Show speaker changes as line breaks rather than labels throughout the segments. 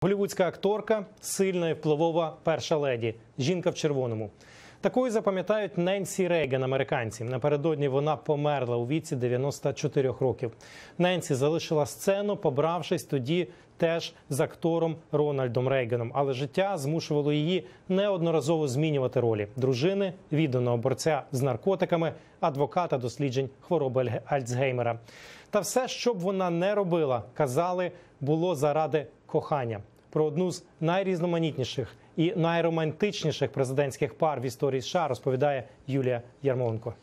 Голівудська акторка, сильна і впливова перша леді. Жінка в червоному. Такою запам'ятають Ненсі Рейган американці. Напередодні вона померла у віці 94 років. Ненсі залишила сцену, побравшись тоді теж з актором Рональдом Рейганом. Але життя змушувало її неодноразово змінювати ролі дружини, відданого борця з наркотиками, адвоката досліджень хвороби Альцгеймера. Та все, що б вона не робила, казали, було заради кохання про одну з найрізноманітніших і найромантичніших президентських пар в історії США розповідає Юлія Ярмоленко.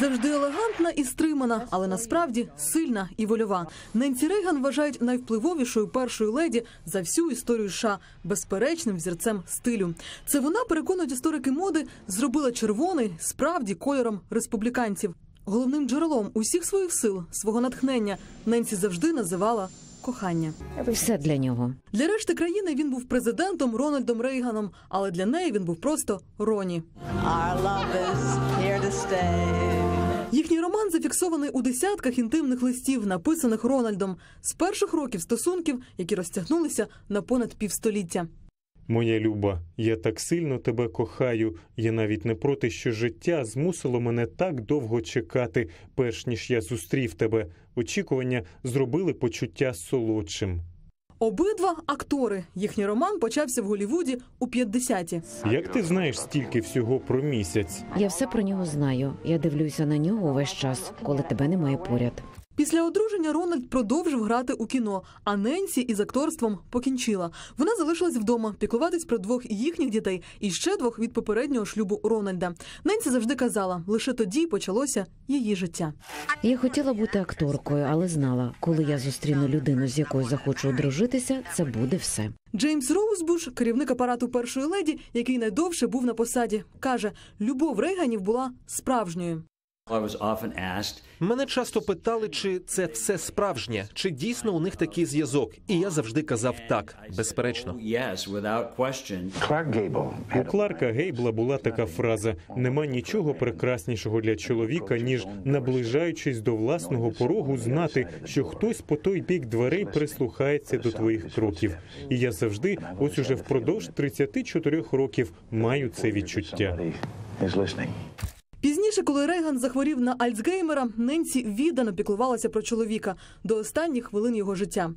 Завжди елегантна і стримана, але насправді сильна і вольова. Ненсі Рейган вважають найвпливовішою першою леді за всю історію США, безперечним взірцем стилю. Це вона переконують історики моди, зробила червоний справді кольором республіканців. Головним джерелом усіх своїх сил, свого натхнення Ненсі завжди називала кохання. Все для нього. Для решти країни він був президентом Рональдом Рейганом, але для неї він був просто Роні. Our love is here to stay. Їхній роман зафіксований у десятках інтимних листів, написаних Рональдом з перших років стосунків, які розтягнулися на понад півстоліття.
Моя люба, я так сильно тебе кохаю, я навіть не проти, що життя змусило мене так довго чекати, перш ніж я зустрів тебе. Очікування зробили почуття солодшим.
Обидва актори. Їхній роман почався в Голівуді у 50-ті.
Як ти
знаєш стільки всього про місяць? Я все про нього знаю. Я дивлюся на нього весь час, коли тебе немає поряд.
Після одруження Рональд продовжив грати у кіно, а Ненсі із акторством покінчила. Вона залишилась вдома піклуватись про двох їхніх дітей і ще двох від попереднього шлюбу Рональда. Ненсі завжди казала, лише тоді почалося її життя.
Я хотіла бути акторкою, але знала, коли я зустріну людину, з якою захочу одружитися, це буде все.
Джеймс Роузбуш, керівник апарату першої леді, який найдовше був на посаді, каже: любов Рейганів була справжньою.
Мене часто питали, чи це все справжнє, чи дійсно у них такий зв'язок, і я завжди казав так, безперечно. У oh, Кларка
Гейбла була така фраза: нема нічого прекраснішого для чоловіка, ніж наближаючись до власного порогу, знати, що хтось по той бік дверей прислухається до твоїх кроків. І я завжди, ось уже впродовж 34 років, маю це відчуття.
Пізніше, коли Рейган захворів на Альцгеймера, Ненсі віддано піклувалася про чоловіка до останніх хвилин його життя.